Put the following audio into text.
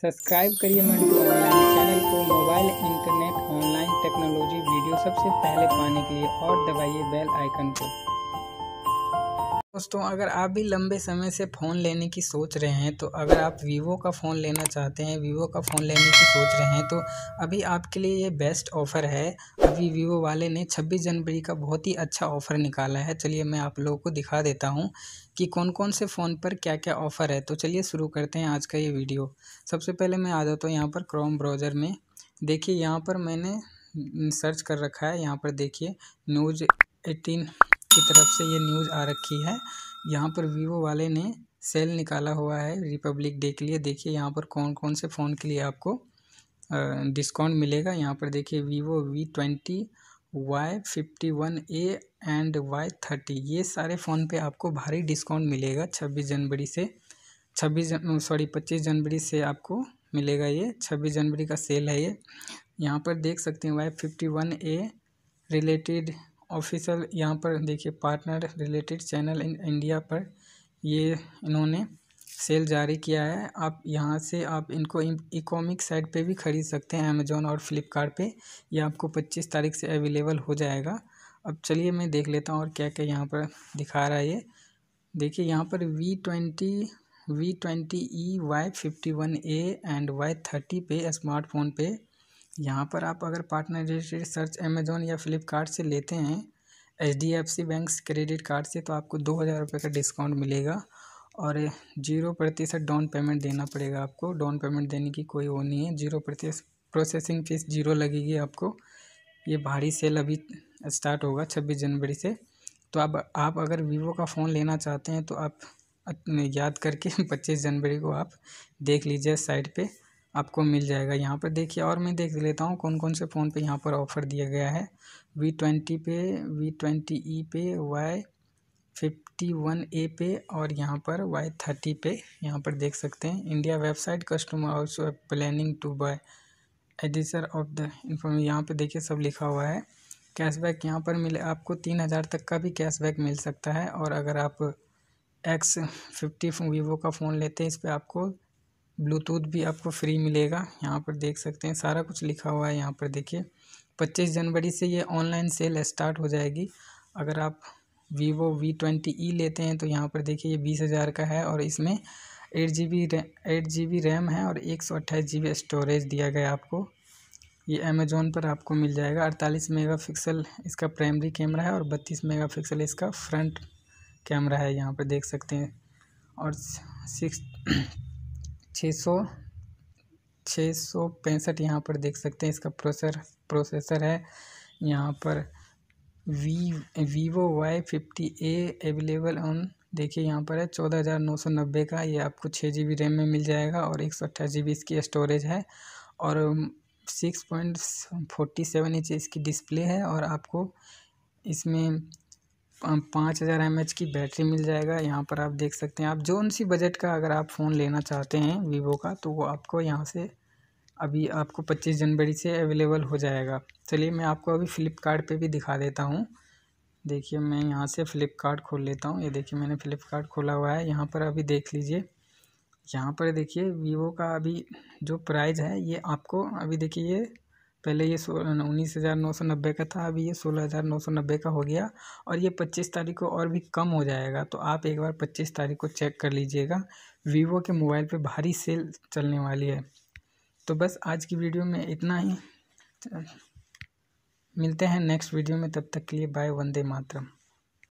subscribe करिए Mantu online channel को mobile internet online technology video सबसे पहले पाने के लिए और दबाइए बेल आइकन को दोस्तों अगर आप भी लंबे समय से फ़ोन लेने की सोच रहे हैं तो अगर आप वीवो का फ़ोन लेना चाहते हैं वीवो का फ़ोन लेने की सोच रहे हैं तो अभी आपके लिए ये बेस्ट ऑफ़र है अभी वीवो वाले ने 26 जनवरी का बहुत ही अच्छा ऑफ़र निकाला है चलिए मैं आप लोगों को दिखा देता हूँ कि कौन कौन से फ़ोन पर क्या क्या ऑफ़र है तो चलिए शुरू करते हैं आज का ये वीडियो सबसे पहले मैं आ जाता हूँ यहाँ पर क्रोम ब्राउज़र में देखिए यहाँ पर मैंने सर्च कर रखा है यहाँ पर देखिए न्यूज़ एटीन की तरफ से ये न्यूज़ आ रखी है यहाँ पर वीवो वाले ने सेल निकाला हुआ है रिपब्लिक डे के लिए देखिए यहाँ पर कौन कौन से फ़ोन के लिए आपको डिस्काउंट मिलेगा यहाँ पर देखिए Vivo V twenty Y fifty one A and Y thirty ये सारे फ़ोन पे आपको भारी डिस्काउंट मिलेगा छब्बीस जनवरी से छब्बीस सॉरी पच्चीस जनवरी से आपको मिलेगा ये छब्बीस जनवरी का सेल है ये यहाँ पर देख सकते हैं Y fifty one A related official यहाँ पर देखिए partner related channel in India पर ये इन्होंने सेल जारी किया है आप यहाँ से आप इनको इकोमिक साइट पे भी ख़रीद सकते हैं अमेजोन और फ्लिपकार्ट पे ये आपको पच्चीस तारीख से अवेलेबल हो जाएगा अब चलिए मैं देख लेता हूँ और क्या क्या यहाँ पर दिखा रहा है ये देखिए यहाँ पर V twenty V twenty E Y fifty one A and Y thirty पे स्मार्टफोन पे यहाँ पर आप अगर पार्टनर रिलेटेड सर्च अमेजोन या फ्लिपकार्ट से लेते हैं H D F C bank credit card से तो आपको दो हज़ार रुपये का डिस्काउंट मिलेगा और जीरो प्रतिशत डाउन पेमेंट देना पड़ेगा आपको डाउन पेमेंट देने की कोई वो नहीं है जीरो प्रतिशत प्रोसेसिंग फीस जीरो लगेगी आपको ये भारी सेल अभी स्टार्ट होगा छब्बीस जनवरी से तो आप आप अगर वीवो का फ़ोन लेना चाहते हैं तो आप याद करके पच्चीस जनवरी को आप देख लीजिए साइट पर आपको मिल जाएगा यहाँ पर देखिए और मैं देख लेता हूँ कौन कौन से फ़ोन पे यहाँ पर ऑफ़र दिया गया है वी ट्वेंटी पे वी ट्वेंटी ई पे वाई फिफ्टी वन ए पे और यहाँ पर वाई थर्टी पे यहाँ पर देख सकते हैं India website customer also planning to buy एडिसर ऑफ द इंफॉर्मेश यहाँ पर देखिए सब लिखा हुआ है कैशबैक यहाँ पर मिले आपको तीन हज़ार तक का भी कैशबैक मिल सकता है और अगर आप एक्स फिफ्टी वीवो का फ़ोन लेते हैं इस पर आपको ब्लूटूथ भी आपको फ्री मिलेगा यहाँ पर देख सकते हैं सारा कुछ लिखा हुआ है यहाँ पर देखिए पच्चीस जनवरी से ये ऑनलाइन सेल स्टार्ट हो जाएगी अगर आप वीवो वी ट्वेंटी ई लेते हैं तो यहाँ पर देखिए ये बीस हज़ार का है और इसमें eight G B eight G B RAM है और एक सौ अट्ठाईस जी बी स्टोरेज दिया गया आपको ये अमेज़ोन पर आपको मिल जाएगा अड़तालीस मेगा पिक्सल इसका प्राइमरी कैमरा है और बत्तीस मेगा पिक्सल इसका फ्रंट कैमरा है यहाँ पर देख सकते हैं और सिक्स छः सौ छः सौ पैंसठ यहाँ पर देख सकते हैं इसका प्रोसेसर प्रोसेसर है यहाँ पर V Vivo Y fifty A available on देखिए यहाँ पर है चौदह हज़ार नौ सौ नब्बे का ये आपको छः जी बी रैम में मिल जाएगा और एक सौ अट्ठाईस जी बी इसकी स्टोरेज है और six point forty seven inch इसकी डिस्प्ले है और आपको इसमें पाँच हज़ार एम एच की बैटरी मिल जाएगा यहाँ पर आप देख सकते हैं आप जौन सी बजट का अगर आप फ़ोन लेना चाहते हैं वीवो का तो वो आपको यहाँ से अभी आपको पच्चीस जनवरी से अवेलेबल हो जाएगा चलिए मैं आपको अभी फ़्लिपकार्ट भी दिखा देता हूँ देखिए मैं यहाँ से फ़्लिपकार्ट खोल लेता हूँ ये देखिए मैंने फ़्लिपकार्ट खोला हुआ है यहाँ पर अभी देख लीजिए यहाँ पर देखिए वीवो का अभी जो प्राइज़ है ये आपको अभी देखिए ये पहले ये उन्नीस हज़ार नौ सौ नब्बे का था अभी ये सोलह हज़ार नौ सौ नब्बे का हो गया और ये पच्चीस तारीख को और भी कम हो जाएगा तो आप एक बार पच्चीस तारीख को चेक कर लीजिएगा वीवो के मोबाइल पे भारी सेल चलने वाली है तो बस आज की वीडियो में इतना ही मिलते हैं नेक्स्ट वीडियो में तब तक के लिए बाय वंदे मातरम